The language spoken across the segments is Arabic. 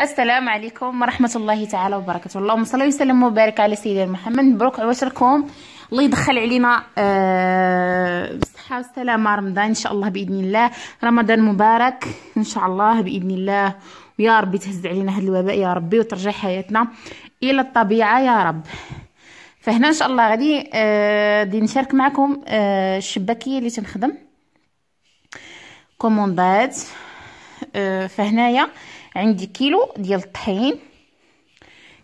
السلام عليكم ورحمه الله تعالى وبركاته اللهم صل وسلم وبارك على سيدنا محمد مبروك عواشركم الله يدخل علينا أه بالصحه والسلامه رمضان ان شاء الله باذن الله رمضان مبارك ان شاء الله باذن الله ويا ربي تهز علينا هاد الوباء يا ربي وترجع حياتنا الى الطبيعه يا رب فهنا ان شاء الله غادي أه دي نشارك معكم أه الشباكيه اللي تنخدم كوموندات أه فهنايا عندي كيلو ديال الطحين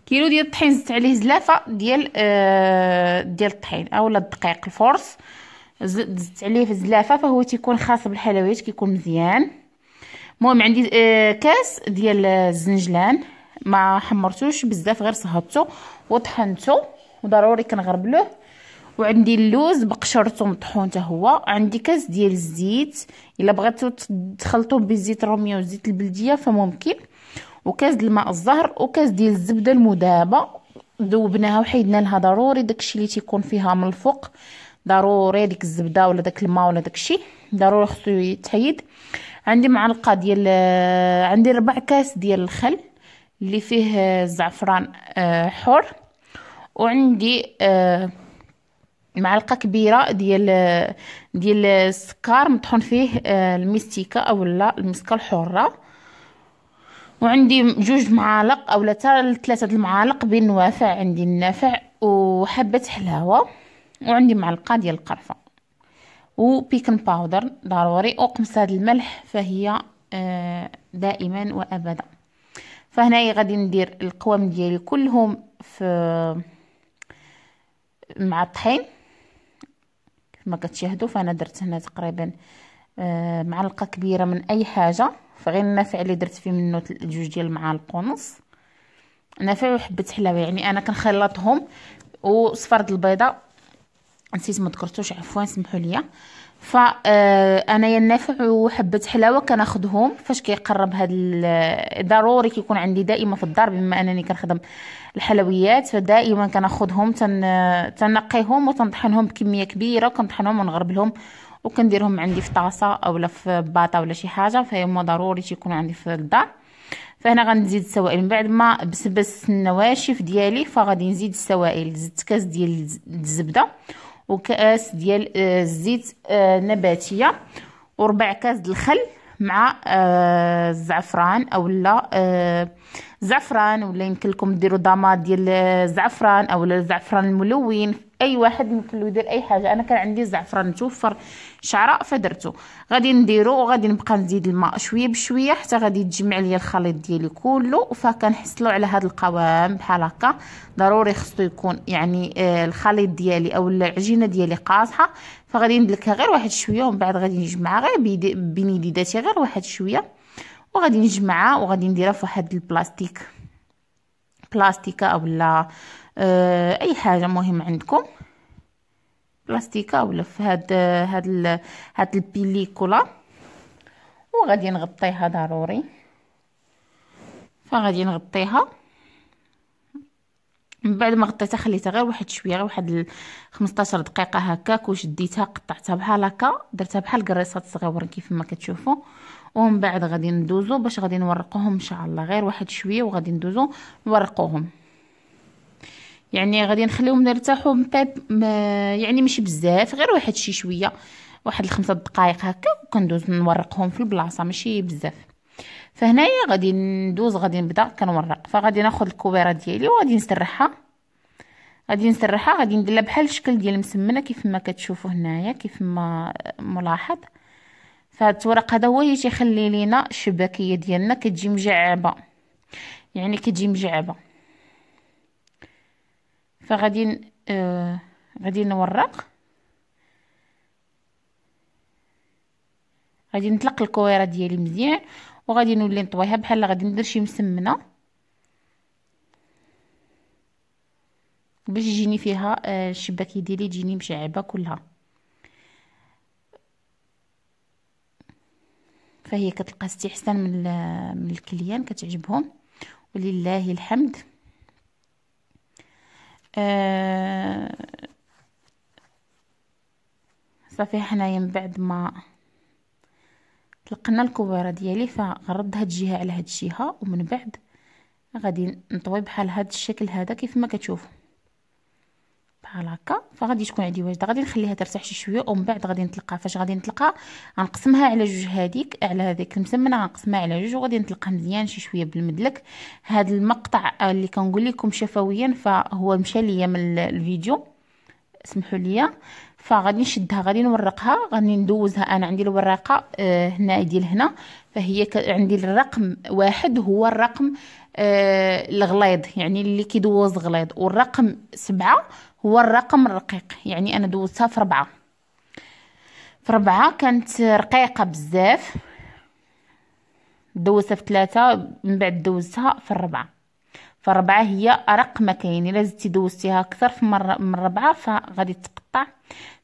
كيلو ديال الطحين زدت عليه زلافه ديال آه ديال الطحين اولا الدقيق الفرص زدت عليه في زلافه فهو تيكون خاص بالحلويات كيكون مزيان المهم عندي آه كاس ديال الزنجلان ما حمرتوش بزاف غير صهدتو وطحنتو وضروري كنغربلوه وعندي اللوز بقشرته مطحون حتى هو عندي كاس ديال الزيت الا بغيتو تخلطوه بزيت الرومي وزيت البلديه فممكن وكاس الماء الزهر وكاس ديال الزبده المذابه ذوبناها وحيدنا لها ضروري داكشي اللي تيكون فيها من الفوق ضروري ديك الزبده ولا داك الماء ولا داكشي ضروري خصو يتحيد عندي معلقه ديال آه، عندي ربع كاس ديال الخل اللي فيه الزعفران آه، آه، حر وعندي معلقه كبيره ديال ديال السكر مطحون فيه آه، المستيكه اولا المسكه الحره وعندي جوج معالق اولا ثلاثه المعالق بين عندي النافع وحبه حلاوه وعندي معلقه ديال القرفه وبيكن باودر ضروري وقمصه الملح فهي آه، دائما وابدا فهنايا غادي ندير القوام ديالي كلهم في مع الطحين كما كتشاهدوا فانا درت هنا تقريبا آه معلقه كبيره من اي حاجه فغير النافع اللي درت فيه منه جوج ديال المعالق ونص نافع وحبه حلاوه يعني انا كنخلطهم وصفرد البيضه نسيت ما ذكرتوش عفوا سمحوا لي آه، يا النافع وحبه حلاوه كناخذهم فاش كيقرب هاد ضروري كيكون عندي دائما في الدار بما انني كنخدم الحلويات فدائما كناخذهم تن تنقيهم وتنطحنهم بكميه كبيره كنطحنهم ونغربلهم وكنديرهم عندي في طاسه اولا في باطه ولا شي حاجه فهما ضروري تيكون عندي في الدار فهنا غنزيد السوائل من بعد ما بسبس النواشف ديالي فغادي نزيد السوائل زدت كاس ديال الزبده وكاس ديال آه، الزيت آه، نباتيه وربع كاس الخل مع الزعفران آه، اولا زعفران ولا يمكن لكم ديروا ضماد ديال الزعفران اولا الزعفران الملون اي واحد ممكن يدير اي حاجه انا كان عندي الزعفران متوفر شعره فدرته غادي نديرو وغادي نبقى نزيد الماء شويه بشويه حتى غادي يتجمع لي الخليط ديالي كله فكنحصلوا على هذا القوام بحال هكا ضروري خصو يكون يعني آه الخليط ديالي او العجينه ديالي قاصحه فغادي ندلكها غير واحد شويه ومن بعد غادي نجمعها غير بين يديداتي غير واحد شويه وغادي نجمعها وغادي نديرها فواحد البلاستيك بلاستيكه اولا آه اي حاجه مهم عندكم بلاستيكه ولا في هاد هاد ال هاد البيليكولا وغادي نغطيها ضروري فغادي نغطيها من بعد ما غطيتها خليتها غير واحد شويه غير واحد 15 دقيقه هكاك وشديتها قطعتها بحال هكا درتها بحال قريصات صغيور كيف ما كتشوفوا ومن بعد غادي ندوزو باش غادي نورقوهم ان شاء الله غير واحد شويه وغادي ندوزو نورقوهم يعني غادي نخليهم يرتاحوا مباب يعني ماشي بزاف غير واحد شي شويه واحد الخمسة دقائق هكا وكندوز نورقهم في البلاصه ماشي بزاف فهنايا غادي ندوز غادي نبدا كنورق فغادي ناخذ الكوبيره ديالي وغادي نسرحها غادي نسرحها غادي ندير بحال الشكل ديال المسمنه كيف ما كتشوفوا هنايا كيف ما ملاحظ فهاد الورق هذا هو اللي تيخلي لينا الشباكيه ديالنا كتجي مجعبه يعني كتجي مجعبه فغادي آه غادي نورق غادي نطلق الكويره ديالي مزيان وغادي نولي نطويها بحال غادي ندير شي مسمنه باش يجيني فيها آه، الشباكي ديالي تجيني مشعبه كلها فهي كتلقى استحسان من الكليان كتعجبهم ولله الحمد آه صافي حنايا من بعد ما طلقنا الكويره ديالي فغرد هاد الجهه على هاد الجهه ومن بعد غادي نطوي بحال هاد الشكل هذا كيف ما كتشوفوا بحال هكا فغادي تكون عندي واجده غادي نخليها ترتاح شي شويه ومن بعد غادي نطلقها فاش غادي نطلقها غنقسمها على جوج هذيك على هذيك المسمنه غنقسمها على جوج وغادي نطلقها مزيان شي شويه بالمدلك هذا المقطع آه، اللي كنقول لكم شفويا فهو مشى ليا من الفيديو سمحوا لي فغادي نشدها غادي نورقها غادي ندوزها انا عندي الوراقه آه هنا ديال هنا فهي عندي الرقم واحد هو الرقم آه الغليظ يعني اللي كيدوز غليظ والرقم سبعة هو الرقم الرقيق يعني انا دوزتها في ربعة في ربعة كانت رقيقة بزاف دوزتها في ثلاثة من بعد دوزتها في الربعة فربعة هي أرق ما كاين الا زدتي دوزتيها اكثر في مرة من ربعة فغادي تقطع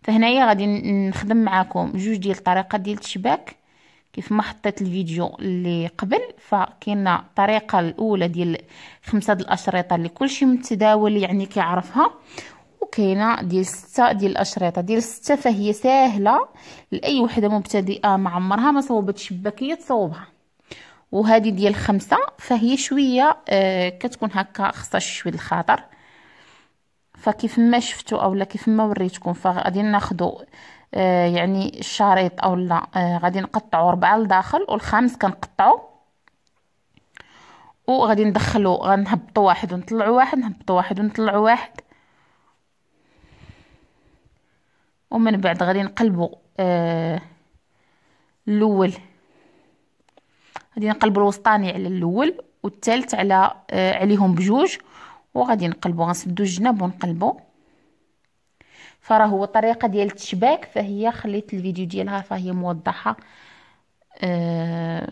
فهنايا غادي نخدم معاكم جوج ديال الطريقه ديال الشباك كيف ما حطيت الفيديو اللي قبل فكاينه الطريقه الاولى ديال خمسه د الاشرطه اللي كلشي متداول يعني كيعرفها كاينه ديال ستة ديال الاشرطه ديال ستة فهي ساهله لاي وحده مبتدئه ما عمرها ما صوبت شباكيه تصوبها وهذه ديال خمسة فهي شويه آه كتكون هكا خاصها شويه الخاطر فكيف ما شفتوا اولا كيف ما وريتكم فغادي ناخذوا آه يعني الشريط اولا آه غادي نقطعوا ربعه لداخل والخامس كنقطعوا وغادي ندخلو غنهبطوا واحد ونطلعوا واحد نهبطوا واحد ونطلعوا واحد ومن بعد غادي نقلبوا آه الاول غادي نقلبوا الوسطاني على الاول والثالث على آه عليهم بجوج وغادي نقلبوا غنسدوا الجناب ونقلبوا فراه هو طريقه ديال التشباك فهي خليت الفيديو ديالها فهي موضحه آه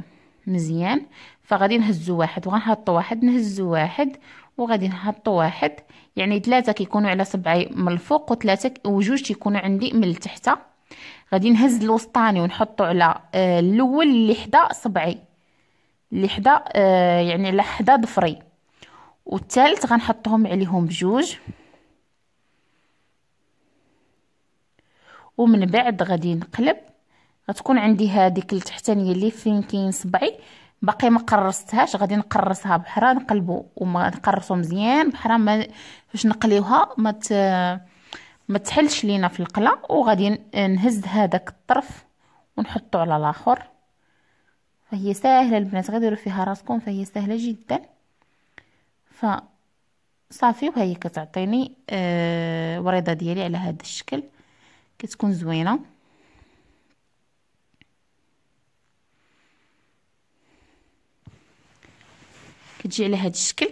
مزيان فغادي نهزو واحد وغنحطو واحد نهزو واحد وغادي نحطو واحد يعني ثلاثه كيكونوا على صبعي من الفوق وثلاثه وجوج تيكونوا عندي من التحت غادي نهز الوسطاني ونحطو على آه، الاول اللي حدا صبعي اللي حدا آه، يعني على حدا ضفري والثالث غنحطهم عليهم بجوج ومن بعد غادي نقلب غتكون عندي هذيك التحتانيه اللي فين كاين صبعي باقي ما قرصتهاش غادي نقرصها بحرا نقلبو وما نقرصو مزيان بحرا ما باش نقليوها ما ت... ما تحلش لينا في القلا وغادي نهز هذاك الطرف ونحطو على الاخر فهي ساهله البنات غير ديروا فيها راسكم فهي ساهله جدا ف صافي وهي كتعطيني آه وريضه ديالي على هذا الشكل كتكون زوينه كتجي على هذا الشكل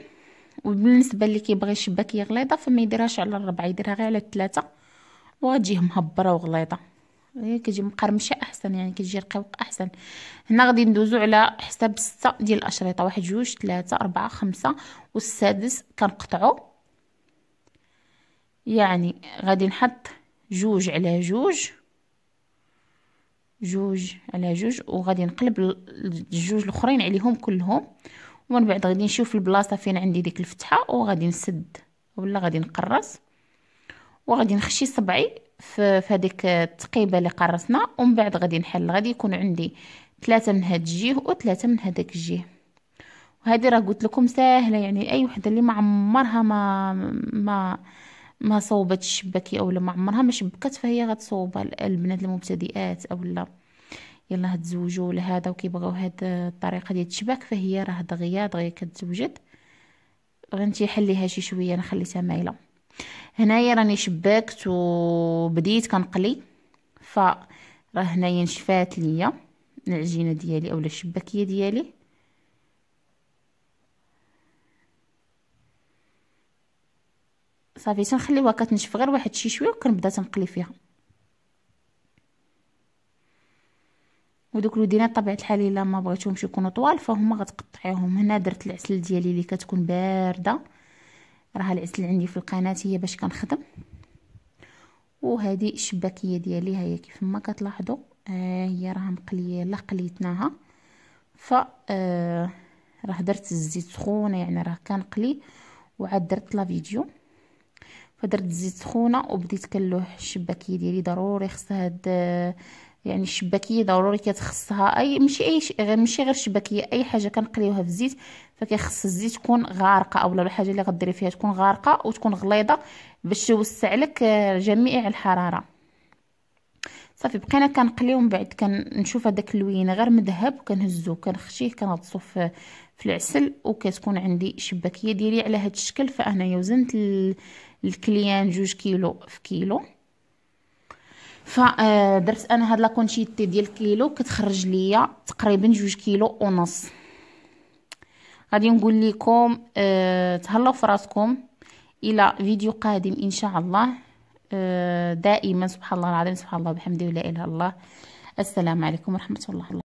وبالنسبه اللي كيبغي شباكيه غليظه فما يديرهاش على الربعه يديرها غير على الثلاثه وغتجيه مهبره وغليظه هي كتجي مقرمشه احسن يعني كتجي رقيق احسن هنا غادي ندوزو على حساب ستة ديال الاشرطه واحد جوج ثلاثة أربعة خمسة والسادس كنقطعو يعني غادي نحط جوج على جوج جوج على جوج وغادي نقلب الجوج الاخرين عليهم كلهم ومن بعد غادي نشوف البلاصه فين عندي ديك الفتحه وغادي نسد ولا غادي نقرص وغادي نخشي صبعي في هذيك التقيبه اللي قرصنا ومن بعد غادي نحل غادي يكون عندي ثلاثه من هاد الجهه وثلاثه من هذاك الجهه وهذه راه قلت لكم ساهله يعني اي وحده اللي ما عمرها ما ما ما صوبت الشباكي اولا ما عمرها ما شبكت فهي غتصوبها البنات المبتدئات اولا يلا هتزوجوا لهذا وكيبغاو هاد الطريقه ديال الشباك فهي راه دغيا دغيا كتزوجد غنتيحليها شي شويه انا خليتها مايله هنايا راني شباكت وبديت كنقلي ف راه هنايا نشفات ليا العجينه ديالي اولا الشباكيه ديالي صافي تنخليوها كتنشف غير واحد شي شويه وكنبدا تنقلي فيها ودوك الودينات طبيعه الحال الا ما بغيتهمش يكونوا طوال فهما غتقطعيهم هنا درت العسل ديالي اللي كتكون بارده راه العسل عندي في القناه هي باش كنخدم وهذه الشباكيه ديالي ها هي كيف ما كتلاحظوا آه، هي راه مقليه لا قليتناها ف آه، راه درت الزيت سخونه يعني راه كنقلي وعاد درت لا فيديو فدرت الزيت سخونه وبديت كنلوح الشباكيه ديالي ضروري خص هاد يعني الشباكيه ضروري كتخصها اي ماشي اي ماشي غير الشباكيه اي حاجه كنقليوها في الزيت فكيخص الزيت تكون غارقه اولا الحاجه اللي غديري فيها تكون غارقه وتكون غليظه باش توسع لك آه، جميع الحراره صافي بقينا كنقليو من بعد كنشوف هذاك اللوين غير مذهب وكنهزو كنخشيه كنغطسو في في العسل وكتكون عندي شباكيه ديالي على هذا الشكل فانايا وزنت الكليان جوج كيلو في كيلو فدرت آه، انا هاد لاكونتيتي ديال الكيلو كتخرج ليا تقريبا جوج كيلو ونص غادي نقول لكم أه تهلاو في راسكم الى فيديو قادم ان شاء الله أه دائما سبحان الله العظيم سبحان الله بحمده لا اله الا الله السلام عليكم ورحمه الله